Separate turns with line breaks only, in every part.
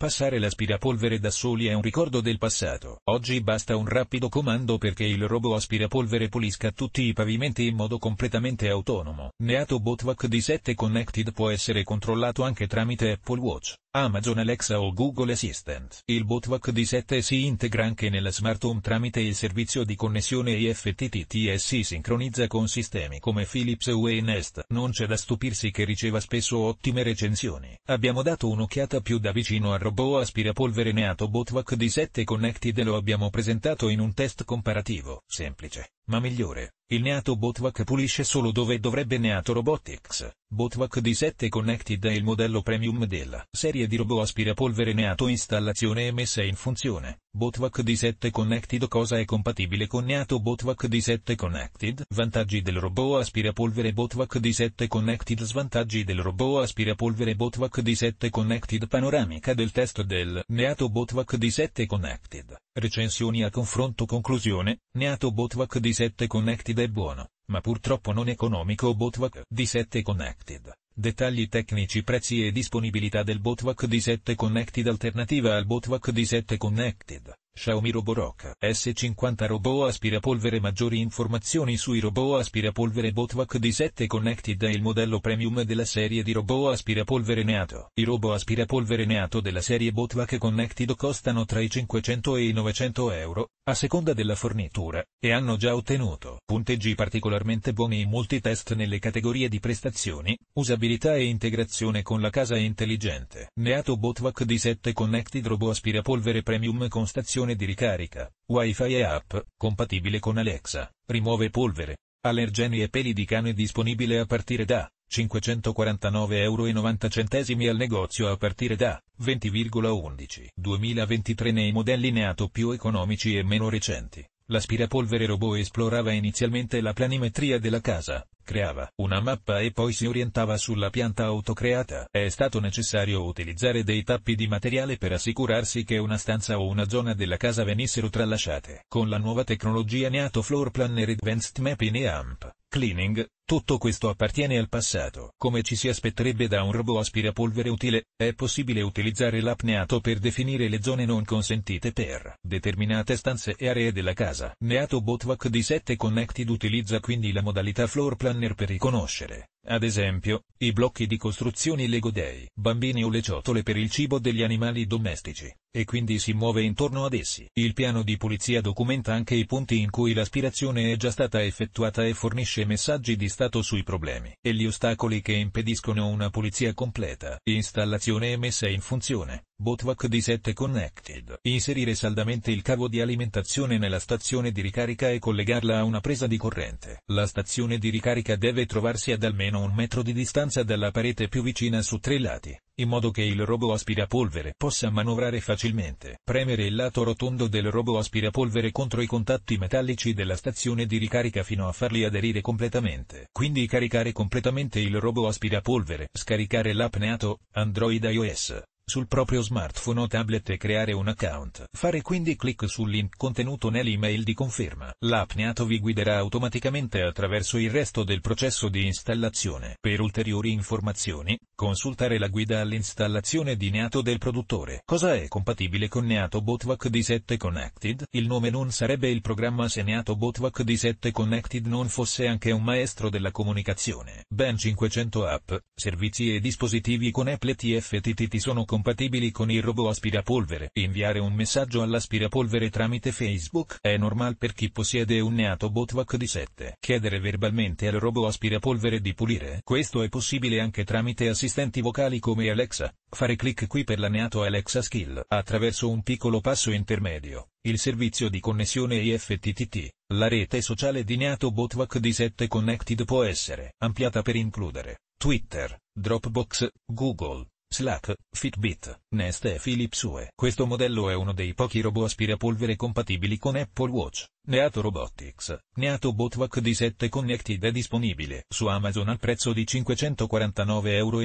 Passare l'aspirapolvere da soli è un ricordo del passato. Oggi basta un rapido comando perché il robot aspirapolvere pulisca tutti i pavimenti in modo completamente autonomo. Neato Botvac D7 Connected può essere controllato anche tramite Apple Watch. Amazon Alexa o Google Assistant. Il Botwalk D7 si integra anche nella smart home tramite il servizio di connessione IFTTT e si sincronizza con sistemi come Philips UE Nest. Non c'è da stupirsi che riceva spesso ottime recensioni. Abbiamo dato un'occhiata più da vicino al robot aspirapolvere neato Botwalk D7 Connected e lo abbiamo presentato in un test comparativo, semplice. Ma migliore, il Neato Botwak pulisce solo dove dovrebbe Neato Robotics. Botwak D7 Connected è il modello premium della serie di robot aspirapolvere Neato installazione e messa in funzione. Botwak D7 Connected cosa è compatibile con Neato Botwak D7 Connected? Vantaggi del robot aspirapolvere Botwak D7 Connected Svantaggi del robot aspirapolvere Botwak D7 Connected Panoramica del test del Neato Botwak D7 Connected. Recensioni a confronto conclusione, Neato Botwak D7 D7 Connected è buono, ma purtroppo non economico Botwalk D7 Connected. Dettagli tecnici prezzi e disponibilità del Botwalk D7 Connected alternativa al Botwalk D7 Connected. Xiaomi Roborock S50 Robot aspirapolvere Maggiori informazioni sui robot aspirapolvere Botwak D7 Connected è il modello premium della serie di robot aspirapolvere Neato. I robot aspirapolvere Neato della serie Botwak Connected costano tra i 500 e i 900 euro, a seconda della fornitura, e hanno già ottenuto punteggi particolarmente buoni in molti test nelle categorie di prestazioni, usabilità e integrazione con la casa intelligente. Neato Botwak D7 Connected Robot aspirapolvere Premium con stazione stazione di ricarica, wifi e app, compatibile con Alexa, rimuove polvere, allergeni e peli di cane disponibile a partire da 549,90€ al negozio a partire da 20,11 2023 nei modelli neato più economici e meno recenti. L'aspirapolvere robot esplorava inizialmente la planimetria della casa, creava una mappa e poi si orientava sulla pianta autocreata. È stato necessario utilizzare dei tappi di materiale per assicurarsi che una stanza o una zona della casa venissero tralasciate. Con la nuova tecnologia Neato Floor Planner Advanced Mapping e AMP, Cleaning, tutto questo appartiene al passato. Come ci si aspetterebbe da un robot aspirapolvere utile, è possibile utilizzare l'apneato per definire le zone non consentite per determinate stanze e aree della casa. Neato Botvac D7 Connected utilizza quindi la modalità floor planner per riconoscere, ad esempio, i blocchi di costruzioni Lego Day, bambini o le ciotole per il cibo degli animali domestici, e quindi si muove intorno ad essi. Il piano di pulizia documenta anche i punti in cui l'aspirazione è già stata effettuata e fornisce messaggi di stato sui problemi e gli ostacoli che impediscono una pulizia completa, installazione e messa in funzione. Botwalk di 7 Connected. Inserire saldamente il cavo di alimentazione nella stazione di ricarica e collegarla a una presa di corrente. La stazione di ricarica deve trovarsi ad almeno un metro di distanza dalla parete più vicina su tre lati, in modo che il robo aspirapolvere possa manovrare facilmente. Premere il lato rotondo del robo aspirapolvere contro i contatti metallici della stazione di ricarica fino a farli aderire completamente. Quindi caricare completamente il robo aspirapolvere. Scaricare l'app Neato, Android iOS sul proprio smartphone o tablet e creare un account. Fare quindi clic sul link contenuto nell'email di conferma. L'app Neato vi guiderà automaticamente attraverso il resto del processo di installazione. Per ulteriori informazioni, consultare la guida all'installazione di Neato del produttore. Cosa è compatibile con Neato Botvac D7 Connected? Il nome non sarebbe il programma se Neato Botvac D7 Connected non fosse anche un maestro della comunicazione. Ben 500 app, servizi e dispositivi con Apple TFTTT sono compatibili compatibili con il robot aspirapolvere. Inviare un messaggio all'aspirapolvere tramite Facebook è normale per chi possiede un neato botvac di 7. Chiedere verbalmente al robot aspirapolvere di pulire. Questo è possibile anche tramite assistenti vocali come Alexa. Fare clic qui per la neato Alexa Skill. Attraverso un piccolo passo intermedio, il servizio di connessione IFTTT, la rete sociale di neato botvac di 7 Connected può essere ampliata per includere Twitter, Dropbox, Google, Slack, Fitbit, Nest e Philips UE. Questo modello è uno dei pochi robot aspirapolvere compatibili con Apple Watch. Neato Robotics, Neato Botwalk D7 Connected è disponibile su Amazon al prezzo di 549,90 euro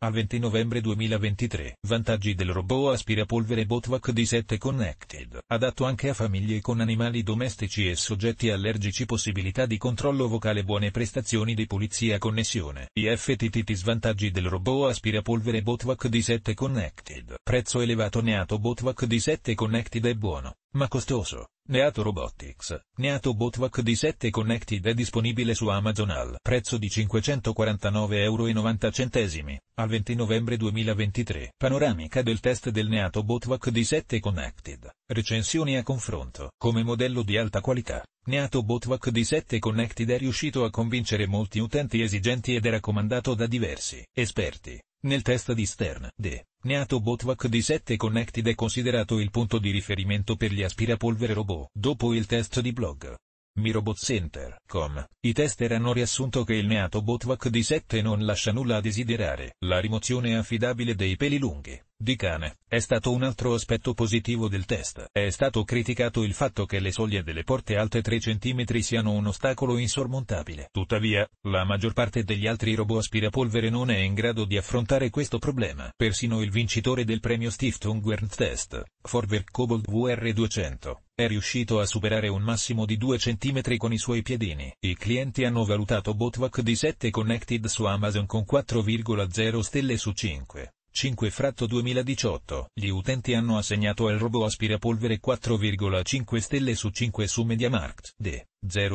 al 20 novembre 2023. Vantaggi del robot aspirapolvere Botwalk D7 Connected, adatto anche a famiglie con animali domestici e soggetti allergici possibilità di controllo vocale buone prestazioni di pulizia connessione. IFTTT Svantaggi del robot aspirapolvere Botwalk D7 Connected, prezzo elevato Neato Botwalk D7 Connected è buono ma costoso. Neato Robotics, Neato Botvac D7 Connected è disponibile su Amazon al prezzo di 549,90 euro al 20 novembre 2023. Panoramica del test del Neato Botvac D7 Connected. Recensioni a confronto. Come modello di alta qualità, Neato Botvac D7 Connected è riuscito a convincere molti utenti esigenti ed è raccomandato da diversi esperti. Nel test di Stern, De, neato Botwak D7 Connected è considerato il punto di riferimento per gli aspirapolvere robot. Dopo il test di blog, mirobotcenter.com, i tester hanno riassunto che il neato Botwak D7 non lascia nulla a desiderare. La rimozione affidabile dei peli lunghi, di cane, è stato un altro aspetto positivo del test. È stato criticato il fatto che le soglie delle porte alte 3 cm siano un ostacolo insormontabile. Tuttavia, la maggior parte degli altri robot aspirapolvere non è in grado di affrontare questo problema. Persino il vincitore del premio Stiftung Test, Forwerk Cobalt VR200, è riuscito a superare un massimo di 2 cm con i suoi piedini. I clienti hanno valutato Botvac di 7 Connected su Amazon con 4,0 stelle su 5. 5 fratto 2018. Gli utenti hanno assegnato al robot aspirapolvere 4,5 stelle su 5 su MediaMarkt. D.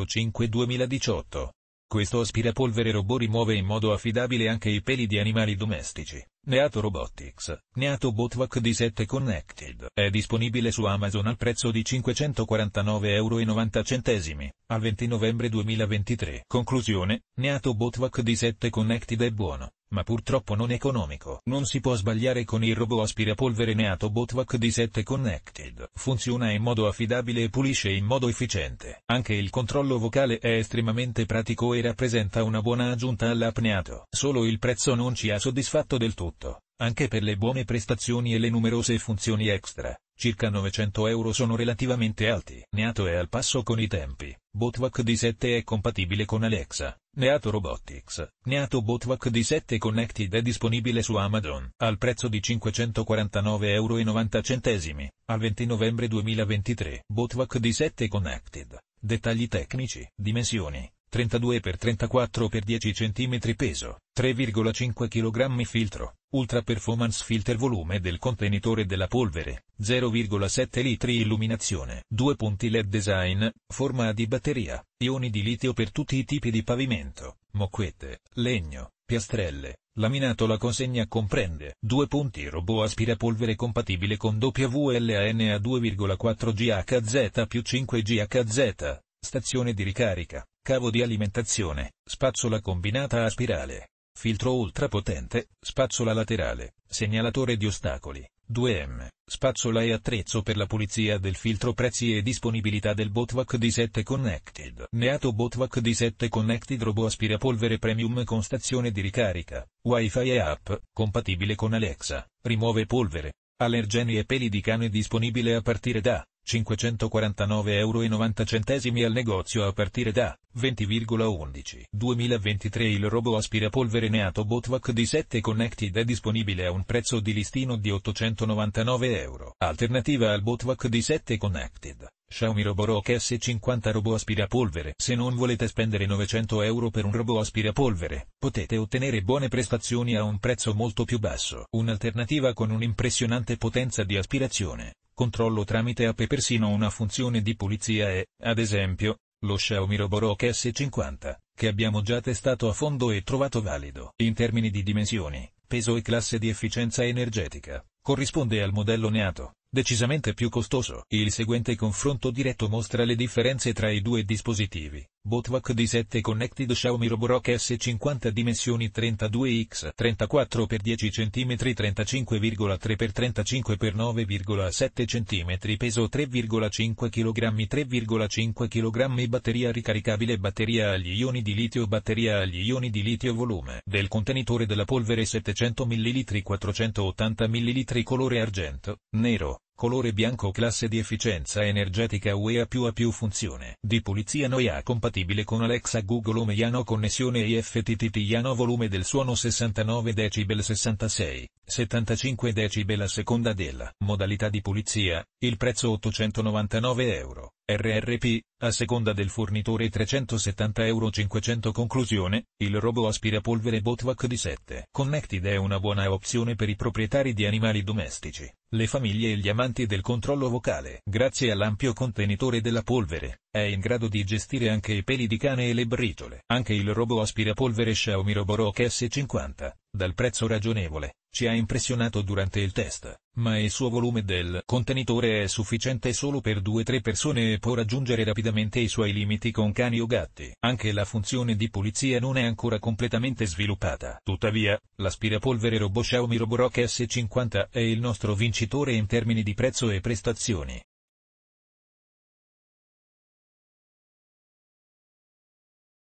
05 2018. Questo aspirapolvere robot rimuove in modo affidabile anche i peli di animali domestici. Neato Robotics, Neato Botwalk D7 Connected, è disponibile su Amazon al prezzo di 549,90 euro al 20 novembre 2023. Conclusione, Neato Botwalk D7 Connected è buono, ma purtroppo non economico. Non si può sbagliare con il robot aspirapolvere Neato Botwalk D7 Connected. Funziona in modo affidabile e pulisce in modo efficiente. Anche il controllo vocale è estremamente pratico e rappresenta una buona aggiunta all'app Neato. Solo il prezzo non ci ha soddisfatto del tutto tutto, anche per le buone prestazioni e le numerose funzioni extra, circa 900 euro sono relativamente alti. Neato è al passo con i tempi. Botvac D7 è compatibile con Alexa. Neato Robotics. Neato Botvac D7 Connected è disponibile su Amazon al prezzo di 549,90 euro. Al 20 novembre 2023. Botvac D7 Connected. Dettagli tecnici. Dimensioni. 32 x 34 x 10 cm peso, 3,5 kg filtro, ultra performance filter volume del contenitore della polvere, 0,7 litri illuminazione, 2 punti LED design, forma di batteria, ioni di litio per tutti i tipi di pavimento, mocquette, legno, piastrelle, laminato la consegna comprende due punti robot aspirapolvere compatibile con WLAN a 2,4 GHz più 5 GHz, stazione di ricarica, cavo di alimentazione, spazzola combinata a spirale, filtro ultrapotente, spazzola laterale, segnalatore di ostacoli, 2M, spazzola e attrezzo per la pulizia del filtro prezzi e disponibilità del Botvac D7 Connected. Neato Botvac D7 Connected Robo aspirapolvere premium con stazione di ricarica, wifi e app, compatibile con Alexa, rimuove polvere, allergeni e peli di cane disponibile a partire da 549,90 euro al negozio a partire da 20,11. 2023 il robo aspirapolvere Neato Botvac D7 Connected è disponibile a un prezzo di listino di 899 euro. Alternativa al Botvac D7 Connected. Xiaomi Roborock S50 Robo aspirapolvere. Se non volete spendere 900 euro per un robot aspirapolvere, potete ottenere buone prestazioni a un prezzo molto più basso. Un'alternativa con un'impressionante potenza di aspirazione, controllo tramite app e persino una funzione di pulizia è, ad esempio, lo Xiaomi Roborock S50, che abbiamo già testato a fondo e trovato valido in termini di dimensioni, peso e classe di efficienza energetica, corrisponde al modello Neato, decisamente più costoso. Il seguente confronto diretto mostra le differenze tra i due dispositivi. Botwalk D7 Connected Xiaomi Roborock S50 dimensioni 32x 34x10 cm 35,3x35x 9,7 cm peso 3,5 kg 3,5 kg batteria ricaricabile batteria agli ioni di litio batteria agli ioni di litio volume del contenitore della polvere 700 ml 480 ml colore argento, nero colore bianco classe di efficienza energetica UEA più a più funzione di pulizia noia compatibile con Alexa Google Home Yano connessione IFTTT Yano volume del suono 69 decibel 66 75 decibel a seconda della modalità di pulizia, il prezzo 899 euro, RRP, a seconda del fornitore 370 euro 500 Conclusione, il robot aspirapolvere Botvac di 7 Connected è una buona opzione per i proprietari di animali domestici, le famiglie e gli amanti del controllo vocale. Grazie all'ampio contenitore della polvere, è in grado di gestire anche i peli di cane e le briciole. Anche il robot aspirapolvere Xiaomi Roborock S50, dal prezzo ragionevole, ci ha impressionato durante il test, ma il suo volume del contenitore è sufficiente solo per 2-3 persone e può raggiungere rapidamente i suoi limiti con cani o gatti. Anche la funzione di pulizia non è ancora completamente sviluppata. Tuttavia, l'aspirapolvere robot Xiaomi Roborock S50 è il nostro vincitore in termini di prezzo e prestazioni.